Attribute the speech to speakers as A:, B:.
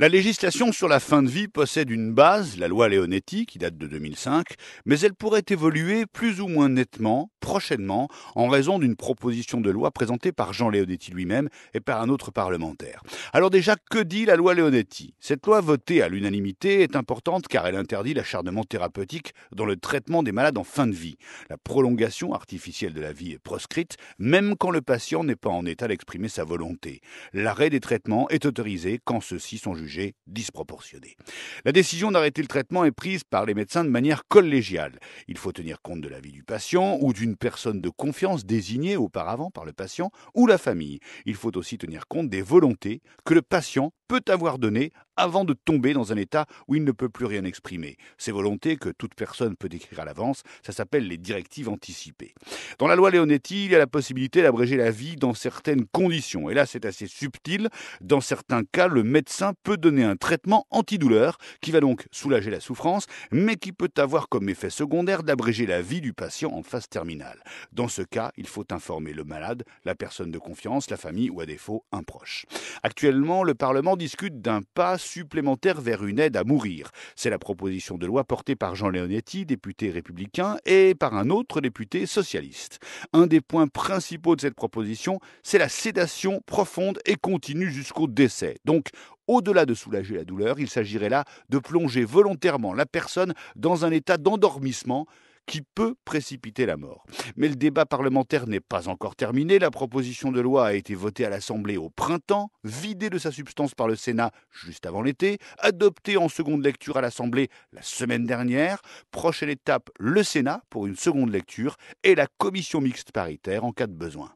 A: La législation sur la fin de vie possède une base, la loi Leonetti, qui date de 2005, mais elle pourrait évoluer plus ou moins nettement prochainement en raison d'une proposition de loi présentée par Jean Leonetti lui-même et par un autre parlementaire. Alors déjà, que dit la loi Leonetti Cette loi votée à l'unanimité est importante car elle interdit l'acharnement thérapeutique dans le traitement des malades en fin de vie. La prolongation artificielle de la vie est proscrite, même quand le patient n'est pas en état d'exprimer sa volonté. L'arrêt des traitements est autorisé quand ceux-ci sont jugés disproportionnés. La décision d'arrêter le traitement est prise par les médecins de manière collégiale. Il faut tenir compte de l'avis du patient ou d'une personne de confiance désignée auparavant par le patient ou la famille. Il faut aussi tenir compte des volontés que le patient peut avoir donné avant de tomber dans un état où il ne peut plus rien exprimer. Ces volontés que toute personne peut décrire à l'avance, ça s'appelle les directives anticipées. Dans la loi Leonetti, il y a la possibilité d'abréger la vie dans certaines conditions. Et là, c'est assez subtil. Dans certains cas, le médecin peut donner un traitement antidouleur qui va donc soulager la souffrance, mais qui peut avoir comme effet secondaire d'abréger la vie du patient en phase terminale. Dans ce cas, il faut informer le malade, la personne de confiance, la famille ou à défaut un proche. Actuellement, le Parlement discute d'un pas supplémentaire vers une aide à mourir. C'est la proposition de loi portée par Jean Leonetti, député républicain, et par un autre député socialiste. Un des points principaux de cette proposition, c'est la sédation profonde et continue jusqu'au décès. Donc, au-delà de soulager la douleur, il s'agirait là de plonger volontairement la personne dans un état d'endormissement qui peut précipiter la mort. Mais le débat parlementaire n'est pas encore terminé. La proposition de loi a été votée à l'Assemblée au printemps, vidée de sa substance par le Sénat juste avant l'été, adoptée en seconde lecture à l'Assemblée la semaine dernière. Prochaine étape, le Sénat pour une seconde lecture et la commission mixte paritaire en cas de besoin.